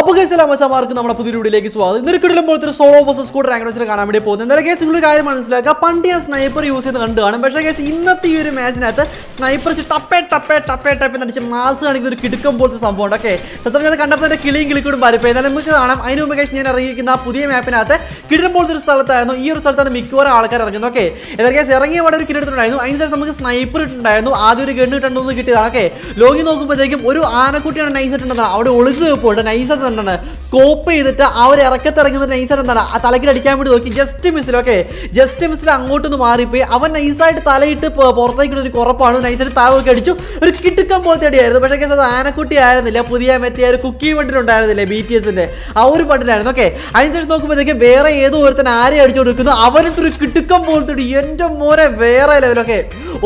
അപ്പൊ കേസ് എല്ലാം മച്ചാമാർക്ക് നമ്മുടെ പുതിയ വീഡിയോയിലേക്ക് സ്വാഗതം ഇന്നൊരു കിടലും പോലത്തെ ഒരു സോളോ വേഴ്സസ് സ്കൂൾ റാങ്ക് വെച്ചിട്ട് കാണാൻ വേണ്ടി പോകുന്നത് എന്തായാലും കേസ് നിങ്ങൾ കാര്യം മനസ്സിലാക്കുക പണ്ട് ഞാൻ സ്നൈപ്പർ യൂസ് ചെയ്ത് കണ്ടു കാണും പക്ഷേ കേസ് ഇന്നത്തെ ഈ ഒരു മാച്ചിനകത്ത് സ്നൈപ്പർ വെച്ച് ടപ്പേ ടപ്പേ ടപ്പേ ടപ്പേ അടിച്ച് മാസ് കാണിക്കുന്ന ഒരു കിടുക്കം പോലത്തെ സംഭവം ഉണ്ട് ഓക്കെ സത്യം ഞാൻ കണ്ടപ്പോൾ തന്നെ കിളിയും കിളിക്കൂടും വരപ്പേ എന്നാലും നമുക്ക് കാണാം അതിന് മുമ്പ് കേസ് ഞാൻ ഇറങ്ങിയിരിക്കുന്ന പുതിയ മാപ്പിനകത്ത് കിടം പോലത്തെ ഒരു സ്ഥലത്തായിരുന്നു ഈ ഒരു സ്ഥലത്താണ് മിക്കവാറും ആൾക്കാർ ഇറങ്ങുന്നത് ഓക്കെ എന്നാൽ കേസ് ഇറങ്ങിയ അവിടെ ഒരു കിടെടുത്തിട്ടുണ്ടായിരുന്നു അതിന് ശേഷം നമുക്ക് സ്നൈപ്പർ ഇട്ടുണ്ടായിരുന്നു ആദ്യം ഒരു ഗണ്ണ് ഇട്ടുണ്ടെന്ന് കിട്ടിയതാണ് ഓക്കെ ലോകി നോക്കുമ്പോഴത്തേക്കും ഒരു ആനക്കുട്ടിയാണ് നൈസ് ഇട്ടുണ്ടെന്നാണ് അവിടെ ഒളിച്ച് പോയിട്ട് നൈസ് എന്താണ് സ്കോപ്പ് ചെയ്തിട്ട് അവർ ഇറക്കത്തിറങ്ങുന്ന നൈസർ എന്താണ് ആ അടിക്കാൻ വേണ്ടി നോക്കി ജസ്റ്റ് മിസ്സിൽ ഓക്കെ ജസ്റ്റ് മിസ്സിൽ അങ്ങോട്ടൊന്ന് മാറിപ്പോയി അവൻ നൈസായിട്ട് തലയിട്ട് പുറത്തേക്കുള്ള ഒരു കുറപ്പാണ് നൈസർ താവൊക്കെ അടിച്ചു ഒരു കിട്ടുക്കം പോലത്തെ അടിയായിരുന്നു പക്ഷേ അത് ആനക്കുട്ടി ആയിരുന്നില്ല പുതിയ മറ്റേ ഒരു കുക്കി വണ്ടിലുണ്ടായിരുന്നില്ലേ ബി ടി എസിന്റെ ആ ഒരു പണ്ടിലായിരുന്നു ഓക്കെ അതിനുശേഷം നോക്കുമ്പോഴത്തേക്ക് വേറെ ഏതോ ഒരുത്തൻ ആരെ അടിച്ചു കൊടുക്കുന്നു ഒരു കിട്ടുക്കം പോലത്തെ ഒരു എൻ്റെ മോനെ വേറെ ലെവലൊക്കെ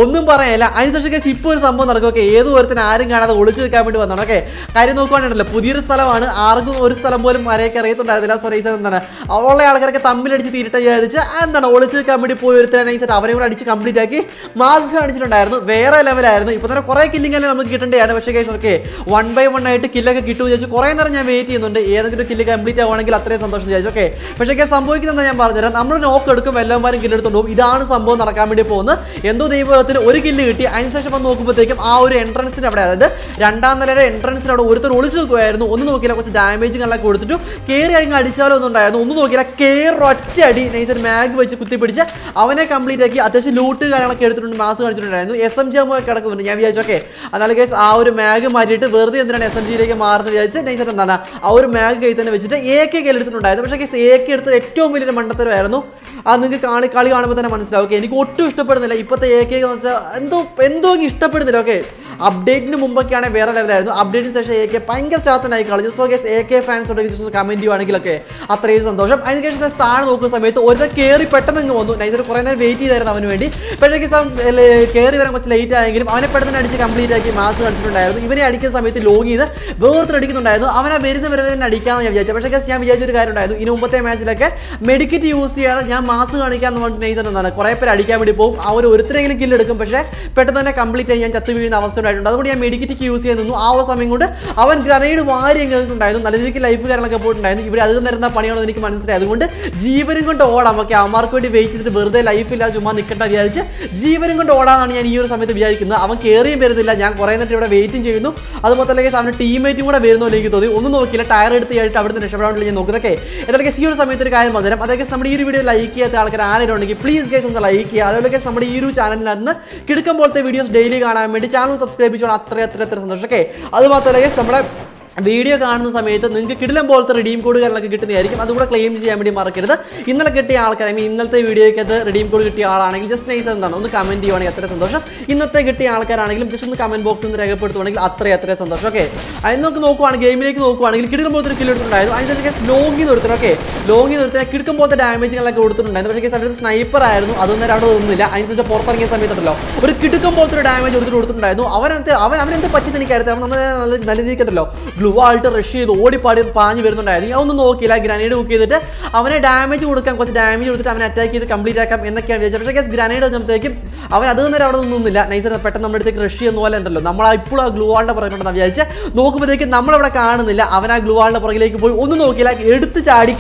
ഒന്നും പറയാനില്ല അതിനുശേഷം കേസ് ഇപ്പോൾ ഒരു സംഭവം നടക്കും ഓക്കെ ഏതോ ഒരുത്തൻ ആരും കാണാതെ ഒളിച്ചു നിൽക്കാൻ വേണ്ടി വന്നതാണ് ഓക്കെ കാര്യം നോക്കുവാണല്ലോ പുതിയൊരു സ്ഥലമാണ് ആ ആർക്കും ഒരു സ്ഥലം പോലും മരയൊക്കെ അറിയത്തുണ്ടായിരുന്നില്ല സോറി എന്താണ് അവളുടെ ആൾക്കാരൊക്കെ തമ്മിലടിച്ച് തീരിട്ട് വിചാരിച്ച് എന്താണ് ഒളിച്ച് കമ്പിടി പോയി ഒരുത്തരാണ് ഈസൻ അവരെ കൂടെ അടിച്ച് കംപ്ലീറ്റ് ആക്കി മാസ് അടിച്ചിട്ടുണ്ടായിരുന്നു വേറെ ലെവലായിരുന്നു ഇപ്പോൾ തന്നെ കുറെ കില്ലിങ്ങെല്ലാം നമുക്ക് കിട്ടേണ്ടതാണ് പക്ഷേ guys okay one by one ആയിട്ട് കില്ലൊക്കെ കിട്ടുമെന്ന് വിചാരിച്ച് കുറേ നേരം ഞാൻ വെയിറ്റ് ചെയ്യുന്നുണ്ട് ഏതെങ്കിലും കില്ല് കംപ്ലീറ്റ് ആവുകയാണെങ്കിൽ അത്രയും സന്തോഷം വിചാരിച്ചു ഓക്കെ പക്ഷേ കേസ് സംഭവിക്കുന്നതെന്ന് ഞാൻ പറഞ്ഞുതരാം നമ്മൾ നോക്ക് എടുക്കും എല്ലാവരും കില്ലെടുത്തോണ്ടും ഇതാണ് സംഭവം നടക്കാൻ വേണ്ടി പോകുന്നത് എന്തോ ദൈവത്തിന് ഒരു കില്ല് കിട്ടി അതിനുശേഷം വന്ന് നോക്കുമ്പോഴത്തേക്കും ആ ഒരു എൻട്രൻസിന് അവിടെ അതായത് രണ്ടാം നിലയുടെ എൻട്രൻസിന് അവിടെ ഒരുത്തർ ഒളിച്ചു നോക്കുമായിരുന്നു ഒന്ന് നോക്കിയില്ല കുറച്ച് ഡാമേജ് കണക്കെ കൊടുത്തിട്ടു കയറി അങ്ങ് അടിച്ചാലോ ഒന്നും ഉണ്ടായിരുന്നു ഒന്നും നോക്കിയില്ല കയറി ഒറ്റ അടി നൈസർ മാഗ് വെച്ച് കുത്തിപ്പിടിച്ച് അവനെ കംപ്ലീറ്റ് ആക്കി അത്യാവശ്യം ലൂട്ട് കാര്യങ്ങളൊക്കെ എടുത്തിട്ടുണ്ട് മാസ് കാണിച്ചിട്ടുണ്ടായിരുന്നു എസ് എം ജി അമ്മ കിടക്കുന്നുണ്ട് ഞാൻ വിചാരിച്ചു ഓക്കെ അതായത് കേസ് ആ ഒരു മാഗ് മാറ്റിയിട്ട് വെറുതെ എന്തിനാണ് എസ് എം ജിയിലേക്ക് മാറുന്നത് വിചാരിച്ച് നൈസർ എന്താണ് ആ ഒരു മാഗ് കയ്യിൽ തന്നെ വെച്ചിട്ട് എ കെ എടുത്തിട്ടുണ്ടായിരുന്നു പക്ഷേ കേസ് എ കെ എടുത്തത് ഏറ്റവും വലിയൊരു മണ്ടത്തരമായിരുന്നു അത് നിങ്ങൾക്ക് കാണി കളി കാണുമ്പോൾ തന്നെ മനസ്സിലാവും ഓക്കെ എനിക്ക് ഒട്ടും ഇഷ്ടപ്പെടുന്നില്ല ഇപ്പോഴത്തെ എ കെ എന്ന് വെച്ചാൽ എന്തോ എന്തോ ഇഷ്ടപ്പെടുന്നില്ല ഓക്കെ അപ്ഡേറ്റിന് മുമ്പൊക്കെയാണ് വേറെ ലെവലായിരുന്നു അപ്ഡേറ്റിന് ശേഷം എ കെ ഭയങ്കര ചാത്തനായി കളഞ്ഞു so guys A K fans ഉണ്ടെങ്കിൽ ജസ്റ്റ് കമൻറ്റ് ചെയ്യുവാണെങ്കിലൊക്കെ അത്രയും സന്തോഷം അതിന് ശേഷം താഴെ നോക്കുന്ന സമയത്ത് ഒരുത്തൻ കയറി പെട്ടെന്ന് ഇങ്ങ് വന്നു നൈസർ കുറെ നേരം വെയിറ്റ് ചെയ്തായിരുന്നു അവന് വേണ്ടി പക്ഷേ കയറി വരാൻ കുറച്ച് ലേറ്റ് ആയെങ്കിലും അവനെ പെട്ടെന്ന് അടിച്ച് കംപ്ലീറ്റ് ആക്കി മാസ്ക് അടിച്ചിട്ടുണ്ടായിരുന്നു ഇവനെ അടിക്കുന്ന സമയത്ത് ലോഗ് ചെയ്ത് വേർത്ത് അടിക്കുന്നുണ്ടായിരുന്നു അവനെ വരുന്ന വരെ തന്നെ അടിക്കാമെന്ന് ഞാൻ വിചാരിച്ചു പക്ഷേ ഞാൻ വിചാരിച്ചൊരു ഒരു കാര്യം ഉണ്ടായിരുന്നു ഇനി മുമ്പത്തെ മാച്ചിലൊക്കെ മെഡിക്കറ്റ് യൂസ് ചെയ്യാതെ ഞാൻ മാസ്ക് കാണിക്കാമെന്ന് പറഞ്ഞിട്ട് നെയ്തർ എന്നാണ് കുറേ പേര് അടിക്കാൻ വേണ്ടി പോകും അവർ ഒരുത്തരെങ്കിലും കില്ലെടുക്കും പക്ഷേ പെട്ടെന്ന് തന്നെ കംപ്ലീറ്റ് ആയി ഞാൻ ചത്തു വീഴുന്ന അവസ്ഥ ഉണ്ടായിട്ടുണ്ട് അതുകൊണ്ട് ഞാൻ മെഡിക്കറ്റിക്ക് യൂസ് ചെയ്യാൻ നിന്നു ആ ഒരു സമയം കൊണ്ട് അവൻ ഗ്രനേഡ് വാരി എങ്ങനെയുണ്ടായിരുന്നു നല്ല രീതിക്ക് ലൈഫ് കാര്യങ്ങളൊക്കെ പോയിട്ടുണ്ടായിരുന്നു ഇവർ അത് തരുന്ന പണിയാണെന്ന് എനിക്ക് മനസ്സിലായി അതുകൊണ്ട് ജീവനും കൊണ്ട് ഓടാം ഓക്കെ അമ്മാർക്ക് വേണ്ടി വെയിറ്റ് ചെയ്തിട്ട് വെറുതെ ലൈഫില്ല ചുമ്മാ നിൽക്കട്ടെ വിചാരിച്ച് ജീവനും കൊണ്ട് ഓടാനാണ് ഞാൻ ഈ ഒരു സമയത്ത് വിചാരിക്കുന്നത് അവൻ കയറിയും വരുന്നില്ല ഞാൻ കുറെ നേരം ഇവിടെ വെയിറ്റും ചെയ്യുന്നു അതുപോലെ തന്നെ അവൻ്റെ ടീമേറ്റും കൂടെ വരുന്നു എനിക്ക് തോന്നി ഒന്നും നോക്കില്ല ടയർ എടുത്ത് കഴിഞ്ഞിട്ട് അവിടുന്ന് രക്ഷപ്പെടാനുള്ള ഞാൻ നോക്കുന്നതൊക്കെ എന്തൊക്കെ ഈ ഒരു സമയത്ത് ഒരു കാര്യം വന്നേരം അതൊക്കെ നമ്മുടെ ഈ ഒരു വീഡിയോ ലൈക്ക് ചെയ്യാത്ത ആൾക്കാർ ആരെങ്കിലും പ്ലീസ് ഗൈസ് ഒന്ന് ലൈക്ക് ചെയ്യുക അതുപോലെ നമ്മുടെ ഈ ഒരു ചാനലിനകത്ത് കിടക്കുമ്പോഴത്തെ വീഡിയോസ് ഡെയിലി കാണാൻ വേണ്ടി ചാനൽ സബ്സ്ക്രൈബ് സബ്സ്ക്രൈബ് ചെയ്യണം അത്ര അത്ര അത്ര സന്തോഷം ഓക്കെ അത് മാത്രമല്ല നമ്മുടെ വീഡിയോ കാണുന്ന സമയത്ത് നിങ്ങൾക്ക് കിടിലം പോലത്തെ റിഡീം കോഡ് കാര്യങ്ങളൊക്കെ കിട്ടുന്നതായിരിക്കും അതുകൂടെ ക്ലെയിം ചെയ്യാൻ വേണ്ടി മറക്കരുത് ഇന്നലെ കിട്ടിയ ആൾക്കാരെ ഐ ഇന്നത്തെ വീഡിയോയ്ക്ക് വീഡിയോയ്ക്കകത്ത് റിഡീം കോഡ് കിട്ടിയ ആളാണെങ്കിൽ ജസ്റ്റ് നൈസ് എന്താണ് ഒന്ന് കമൻറ്റ് ചെയ്യുവാണെങ്കിൽ അത്ര സന്തോഷം ഇന്നത്തെ കിട്ടിയ ആൾക്കാരാണെങ്കിലും ജസ്റ്റ് ഒന്ന് കമൻറ്റ് ബോക്സിൽ ഒന്ന് രേഖപ്പെടുത്തുവാണെങ്കിൽ അത്ര അത്ര സന്തോഷം ഓക്കെ അതിന് നമുക്ക് നോക്കുവാണെങ്കിൽ ഗെയിമിലേക്ക് നോക്കുവാണെങ്കിൽ കിടിലം പോലത്തെ ഒരു കില്ല് എടുത്തിട്ടുണ്ടായിരുന്നു അതിന് കേസ് ലോങ്ങി നിർത്തണം ഓക്കെ ലോങ്ങി നിർത്തിയാൽ കിടക്കും പോലത്തെ ഡാമേജുകളൊക്കെ കൊടുത്തിട്ടുണ്ടായിരുന്നു പക്ഷേ അവരുടെ സ്നൈപ്പർ ആയിരുന്നു അതൊന്നും അവിടെ ഒന്നുമില്ല അതിനുസരിച്ച് പുറത്തിറങ്ങിയ സമയത്തുണ്ടല്ലോ ഒരു കിടക്കും പോലത്തെ ഒരു ഡാമേജ് കൊടുത്തിട്ട് കൊടുത്തിട്ടുണ്ടായിരുന്നു അവനത്തെ അവൻ അവനെന്ത് പറ്റി എനിക്കറിയാം അവൻ നമ്മളെ നല്ല നല്ല രീതിക്കല്ലോ ഗ്ലൂ ആയിട്ട് റഷ് ചെയ്ത് ഓടിപ്പാടി പാഞ്ഞു വരുന്നുണ്ടായിരുന്നു അവനൊന്നും നോക്കിയില്ല ഗ്രനേഡ് ബുക്ക് ചെയ്തിട്ട് അവനെ ഡാമേജ് കൊടുക്കാൻ കുറച്ച് ഡാമേജ് കൊടുത്തിട്ട് അവനെ അറ്റാക്ക് ചെയ്ത് കംപ്ലീറ്റ് ആക്കാം എന്നൊക്കെയാണ് വിചാരിച്ചത് പക്ഷേ ഗ്രനേഡ് വന്നപ്പോഴത്തേക്കും അവൻ അത് നേരം അവിടെ നിന്നില്ല നൈസർ പെട്ടെന്ന് നമ്മുടെ അടുത്തേക്ക് റഷ് ചെയ്യുന്ന പോലെ ഉണ്ടല്ലോ നമ്മൾ ഇപ്പോൾ ആ ഗ്ലൂ ആളുടെ പുറകിലുണ്ടെന്ന് വിചാരിച്ച് നോക്കുമ്പോഴത്തേക്ക് നമ്മളവിടെ കാണുന്നില്ല അവൻ ആ ഗ്ലൂ ആളുടെ പുറകിലേക്ക് പോയി ഒന്നും നോക്കിയില്ല എടുത്ത് ചാടി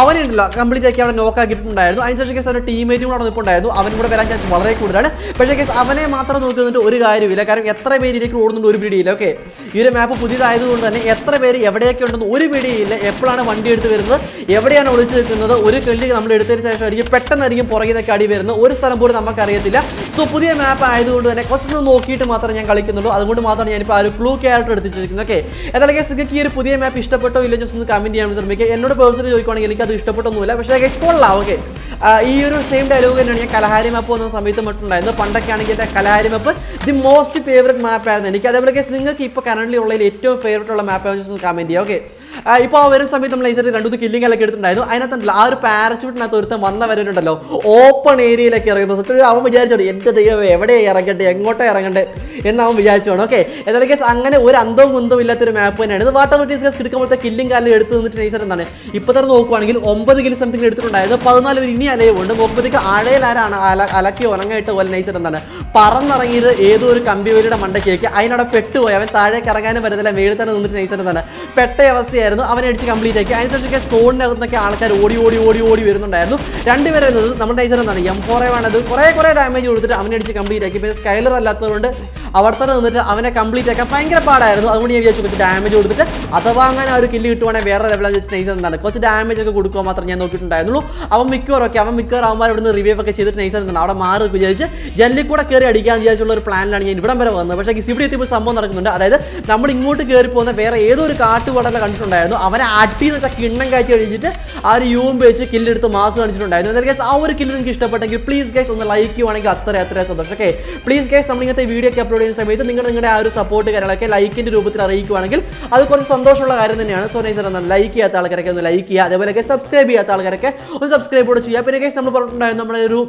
അവനുണ്ടല്ലോ കംപ്ലീറ്റ് ആക്കി അവിടെ നോക്കാക്കിയിട്ടുണ്ടായിരുന്നു അതിനുശേഷം കേസ് അവരുടെ ടീമേറ്റും കൂടെ നിൽപ്പുണ്ടായിരുന്നു അവനും കൂടെ വരാൻ ചാൻസ് വളരെ കൂടുതലാണ് പക്ഷേ കേസ് അവനെ മാത്രം നോക്കുന്നുണ്ട് ഒരു കാര്യമില്ല കാരണം എത്ര പേര് ഇതിലേക്ക് ഓടുന്നുണ്ട് ഒരു പിടിയില്ല ഓക്കെ ഈ ഒരു മാപ്പ് പുതിയതായതുകൊണ്ട് തന്നെ എത്ര പേര് എവിടെയൊക്കെ ഉണ്ടെന്ന് ഒരു പിടിയില്ല എപ്പോഴാണ് വണ്ടി എടുത്ത് വരുന്നത് എവിടെയാണ് ഒളിച്ചു നിൽക്കുന്നത് ഒരു കെള്ളി നമ്മൾ എടുത്തതിന് ശേഷമായിരിക്കും പെട്ടെന്നായിരിക്കും നിന്നൊക്കെ അടി വരുന്നത് ഒരു സ്ഥലം പോലും നമുക്കറിയത്തില്ല സോ പുതിയ മാപ്പ് ആയതുകൊണ്ട് തന്നെ കുറച്ചൊന്ന് നോക്കിയിട്ട് മാത്രമേ ഞാൻ കളിക്കുന്നുള്ളൂ അതുകൊണ്ട് മാത്രമാണ് ഞാനിപ്പോൾ ആ ഒരു ക്ലൂ ക്യാരക്ടർ എടുത്തിരിക്കുന്നത് ഓക്കെ എന്തായാലും ഗൈസ് നിങ്ങൾക്ക് ഈ ഒരു പുതിയ മാപ്പ് ഇഷ്ടപ്പെട്ടോ ഇല്ല ഒന്ന് കമൻറ്റ് ചെയ്യാൻ ശ്രമിക്കുക എന്നോട് പേഴ്സണലി ചോദിക്കുകയാണെങ്കിൽ എനിക്ക് അത് ഇഷ്ടപ്പെട്ടൊന്നുമില്ല പക്ഷേ ഗൈസ് കൊള്ളാം ഓക്കെ ഈ ഒരു സെയിം ഡയലോഗ് തന്നെയാണ് ഞാൻ കലഹാരി മാപ്പ് വന്ന സമയത്ത് മറ്റുണ്ടായിരുന്നു പണ്ടൊക്കെ ആണെങ്കിൽ എൻ്റെ Kalahari map the most favourite മാപ്പായിരുന്നു എനിക്ക് അതേപോലെ നിങ്ങൾക്ക് ഇപ്പോൾ കറൻ്റ് ഉള്ളതിൽ ഏറ്റവും ഫേവറേറ്റ് ആയിട്ടുള്ള മാപ്പ് ആവശ്യം കമൻറ്റ് ചെയ്യുക ഓക്കെ ഇപ്പോൾ വരുന്ന സമയത്ത് നമ്മൾ സൈഡിൽ രണ്ടു കില്ലിംഗ് ഒക്കെ എടുത്തിട്ടുണ്ടായിരുന്നു അതിനകത്ത് ആ ഒരു പാരച്ചൂട്ടിനകത്ത് ഒരുത്തം വന്ന വരുന്നുണ്ടല്ലോ ഓപ്പൺ ഏരിയയിലൊക്കെ ഇറങ്ങുന്നത് സത്യത്തിൽ അവൻ വിചാരിച്ചോളൂ എന്റെ ദൈവം എവിടെ ഇറങ്ങട്ടെ എങ്ങോട്ടേ ഇറങ്ങണ്ടേ എന്ന് അവൻ വിചാരിച്ചോണം ഓക്കെ എന്തായാലും കേസ് അങ്ങനെ ഒരു അന്തവും കുന്തവും ഇല്ലാത്തൊരു മാപ്പ് തന്നെയാണ് ഇത് വാട്ടർ ബ്രിട്ടീസ് കേസ് കിടക്കുമ്പോഴത്തെ കില്ലിംഗ് കാലം എടുത്ത് നിന്നിട്ട് ലേസർ എന്താണ് ഇപ്പോൾ തന്നെ നോക്കുവാണെങ്കിൽ ഒമ്പത് കിലോ സംതിങ് എടുത്തിട്ടുണ്ടായിരുന്നു പതിനാല് പേര് ഇനി ഉണ്ട് മുപ്പത്തേക്ക് അഴയിലാരാണ് അല അലക്കി ഉറങ്ങായിട്ട് പോലെ നൈസർ എന്താണ് പറന്നിറങ്ങിയത് ഏതോ ഒരു കമ്പിവേലിയുടെ മണ്ടയ്ക്കേക്ക് അതിനോട് പെട്ടുപോയി അവൻ താഴേക്ക് ഇറങ്ങാനും വരുന്നില്ല മേളിൽ തന്നെ നിന്നിട്ട് നൈസർ എന്താണ് പെട്ട അവസ്ഥ ആയിരുന്നു അവനെ അടിച്ച് കംപ്ലീറ്റ് ആക്കി അതിനകത്തൊക്കെ സോണിനകത്തൊക്കെ ആൾക്കാർ ഓടി ഓടി ഓടി ഓടി വരുന്നുണ്ടായിരുന്നു രണ്ടുപേരെ നമ്മുടെ ടൈസർ എന്താണ് എം ഫോർ എവ് ആണത് കുറേ കുറേ ഡാമേജ് കൊടുത്തിട്ട് അവനെ അടിച്ച് കംപ്ലീറ്റ് ആക്കി പിന്നെ സ്കൈലർ അല്ലാത്തതുകൊണ്ട് അവിടെ തന്നെ നിന്നിട്ട് അവനെ കംപ്ലീറ്റ് ആക്കാൻ ഭയങ്കര പാടായിരുന്നു അതുകൊണ്ട് ഞാൻ വിചാരിച്ചു കുറച്ച് ഡാമേജ് കൊടുത്തിട്ട് അഥവാ അങ്ങനെ ഒരു കില്ല് കിട്ടുവാണെങ്കിൽ വേറെ ലെവലാണ് വെച്ച് നൈസ് എന്താണ് കുറച്ച് ഡാമേജ് ഒക്കെ കൊടുക്കുക മാത്രം ഞാൻ നോക്കിയിട്ടുണ്ടായിരുന്നുള്ളൂ അവൻ മിക്കവാറൊക്കെ ഒക്കെ അവൻ മിക്കവാറും അവന്മാർ ഇവിടുന്ന് റിവ്യൂ ഒക്കെ ചെയ്തിട്ട് നൈസ് എന്താണ് അവിടെ മാറി വിചാരിച്ച് ജെല്ലിൽ കൂടെ കയറി അടിക്കാൻ വിചാരിച്ചുള്ള ഒരു പ്ലാനിലാണ് ഞാൻ ഇവിടം വരെ വന്നത് പക്ഷേ ഇവിടെ എത്തിയപ്പോൾ സംഭവം നടക്കുന്നുണ്ട് അതായത് നമ്മൾ ഇങ്ങോട്ട് കയറി പോകുന്ന വേറെ ഏതോ ഒരു കാട്ടുപാടല കണ്ടിട്ടുണ്ടായിരുന്നു അവനെ അടി എന്ന് വെച്ചാൽ കിണ്ണം കാഴ്ച കഴിച്ചിട്ട് ആ ഒരു യൂം വെച്ച് കില്ലെടുത്ത് മാസ് കാണിച്ചിട്ടുണ്ടായിരുന്നു എന്നാൽ ഗൈസ് ആ ഒരു കില്ല് നിങ്ങൾക്ക് ഇഷ്ടപ്പെട്ടെങ്കിൽ പ്ലീസ് ഗൈസ് ഒന്ന് ലൈക്ക് ചെയ്യുവാണെങ്കിൽ അത്ര അത്ര സന്തോഷം ഓക്കെ പ്ലീസ് ഗൈസ് നമ്മൾ ഇങ്ങനത്തെ വീഡിയോ ഒക്കെ അപ്ലോഡ് കഴിയുന്ന സമയത്ത് നിങ്ങൾ നിങ്ങളുടെ ആ ഒരു സപ്പോർട്ട് കാര്യങ്ങളൊക്കെ ലൈക്കിന്റെ രൂപത്തിൽ അറിയിക്കുവാണെങ്കിൽ അത് കുറച്ച് സന്തോഷമുള്ള കാര്യം തന്നെയാണ് സോ നൈസർ എന്നാൽ ലൈക്ക് ചെയ്യാത്ത ആൾക്കാരൊക്കെ ഒന്ന് ലൈക്ക് ചെയ്യുക അതേപോലെയൊക്കെ സബ്സ്ക്രൈബ് ചെയ്യാത്ത ആൾക്കാരൊക്കെ ഒന്ന് സബ്സ്ക്രൈബ് കൂടെ ചെയ്യുക പിന്നെ കേസ് നമ്മൾ പറഞ്ഞിട്ടുണ്ടായിരുന്നു നമ്മുടെ ഒരു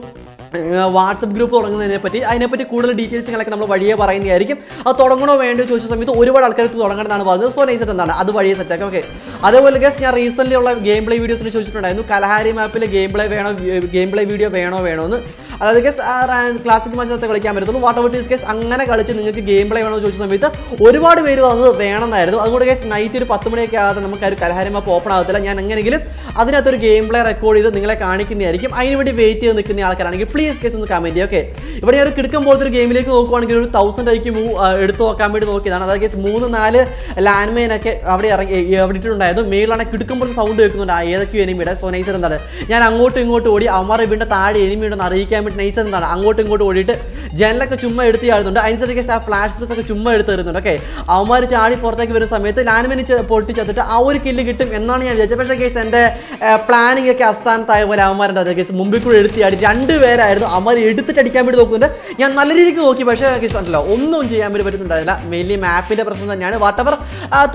വാട്സപ്പ് ഗ്രൂപ്പ് തുടങ്ങുന്നതിനെ പറ്റി അതിനെപ്പറ്റി കൂടുതൽ ഡീറ്റെയിൽസുകളൊക്കെ നമ്മൾ വഴിയെ പറയുന്നതായിരിക്കും അത് തുടങ്ങണോ വേണ്ടോ ചോദിച്ച സമയത്ത് ഒരുപാട് ആൾക്കാർ തുടങ്ങണമെന്നാണ് പറഞ്ഞത് സോ നൈസറ്റ് എന്താണ് അത് വഴിയെ സെറ്റാക്കാം ഓക്കെ അതേപോലെ ഗസ് ഞാൻ റീസെൻ്റ് ഉള്ള ഗെയിം പ്ലേ വീഡിയോസിൽ ചോദിച്ചിട്ടുണ്ടായിരുന്നു കലഹാരി മാപ്പിലെ ഗെയിം പ്ലേ വേണോ ഗെയിം പ്ലേ വീഡിയോ വേണോ വേണോ എന്ന് അതായത് ഗസ് ക്ലാസിക് മാച്ച് കളിക്കാൻ പറ്റത്തുള്ളൂ വാട്ട് ഔട്ട് ഈസ് അങ്ങനെ കളിച്ച് നിങ്ങൾക്ക് ഗെയിം പ്ലേ വേണമെന്ന് ചോദിച്ച സമയത്ത് ഒരുപാട് പേര് വന്നത് വേണമെന്നായിരുന്നു അതുകൊണ്ട് ഗസ് നൈറ്റ് ഒരു പത്ത് മണിയൊക്കെ ആകാതെ നമുക്ക് ഒരു കലഹാരം മാപ്പ് ഓപ്പൺ ആകത്തില്ല ഞാൻ എങ്ങനെയെങ്കിലും അതിനകത്തൊരു ഗെയിം പ്ലേ റെക്കോർഡ് ചെയ്ത് നിങ്ങളെ കാണിക്കുന്നതായിരിക്കും അതിനുവേണ്ടി വെയിറ്റ് ചെയ്ത് നിൽക്കുന്ന ആൾക്കാരാണെങ്കിൽ പ്ലീസ് ഗസ് ഒന്ന് കമൻറ്റ് ഓക്കെ ഇവിടെ ഒരു കിടക്കം പോലത്തെ ഒരു ഗെയിമിലേക്ക് നോക്കുവാണെങ്കിൽ ഒരു തൗസൻഡ് ഐക്ക് മൂവ് എടുത്ത് നോക്കാൻ വേണ്ടി നോക്കിയതാണ് അതായത് ഗസ് മൂന്ന് നാല് ലാൻഡ് മൈനൊക്കെ അവിടെ ഇറങ്ങി അവിടെ മേളിലാണെങ്കിൽ കിടക്കുമ്പോൾ സൗണ്ട് കേൾക്കുന്നുണ്ട് ആ ഏതൊക്കെയോ എനിമിയുടെ സോ നൈസർ എന്താണ് ഞാൻ അങ്ങോട്ടും ഇങ്ങോട്ടും ഓടി അമ്മ ഇവിടെ താഴെ എനിമിയുണ്ടെന്ന് അറിയിക്കാൻ വേണ്ടി നെയ്ച്ചർ എന്താണ് അങ്ങോട്ടും ഇങ്ങോട്ടും ഓടിയിട്ട് ജനലൊക്കെ ചുമ്മാ എടുത്ത് ചാടുന്നുണ്ട് അതിനനുസരിച്ച് ആ ഫ്ലാഷ് ഫ്ലസ് ഒക്കെ ചുമ്മാ എടുത്ത് തരുന്നുണ്ട് ഓക്കെ അവന്മാർ ചാടി പുറത്തേക്ക് വരുന്ന സമയത്ത് ലാൻഡ്മിന് പൊട്ടിച്ചെത്തിട്ട് ആ ഒരു കില്ല് കിട്ടും എന്നാണ് ഞാൻ വിചാരിച്ചത് പക്ഷേ കേസ് എൻ്റെ പ്ലാനിങ് ഒക്കെ അസ്ഥാനത്തായ പോലെ അവന്മാരുണ്ട് അത് കേസ് മുമ്പിൽ കൂടെ എടുത്ത് ചാടി രണ്ടുപേരായിരുന്നു അവന്മാർ എടുത്തിട്ട് അടിക്കാൻ വേണ്ടി നോക്കുന്നുണ്ട് ഞാൻ നല്ല രീതിക്ക് നോക്കി പക്ഷേ കേസ് ഉണ്ടല്ലോ ഒന്നും ചെയ്യാൻ വേണ്ടി പറ്റുന്നുണ്ടായിരുന്നില്ല മെയിൻലി മാപ്പിൻ്റെ പ്രശ്നം തന്നെയാണ് വാട്ടവർ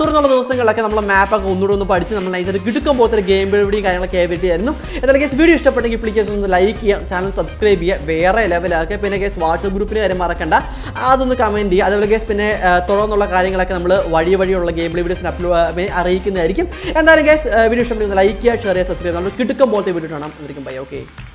തുറന്നുള്ള ദിവസങ്ങളിലൊക്കെ നമ്മൾ മാപ്പൊക്കെ ഒന്നുകൂടെ ഒന്ന് പഠിച്ച് നമ്മൾ നൈസായിട്ട് കിടുക്കം പോകത്തൊരു ഗെയിം പേടിയും കാര്യങ്ങളൊക്കെ ആയിരുന്നു എന്നാലും കേസ് വീഡിയോ ഇഷ്ടപ്പെട്ടെങ്കിൽ പ്ലീസ് ഒന്ന് ലൈക്ക് ചെയ്യാം ചാനൽ സബ്സ്ക്രൈബ് വേറെ ലെവലാക്കുക പിന്നെ ഗേസ് വാട്സപ്പ് ഗ്രൂപ്പിന് കാര്യം മറക്കണ്ട അതൊന്ന് കമൻറ്റ് ചെയ്യുക അതുപോലെ ഗേസ് പിന്നെ തുടർന്നുള്ള കാര്യങ്ങളൊക്കെ നമ്മൾ വഴി വഴിയുള്ള ഗെയിം പ്ലേ വീഡിയോസിന് അപ്ലോഡ് അറിയിക്കുന്നതായിരിക്കും എന്തായാലും ഗേസ് വീഡിയോ ഇഷ്ടപ്പെടുന്ന ലൈക്ക് ചെയ്യുക ഷെയർ ചെയ്യുക സബ്സ്ക്രൈബ് നമ്മൾ കിട്ടുമ്പോൾ വീഡിയോ കാണാം എന്നിരിക്കും ബൈ ഓക്കെ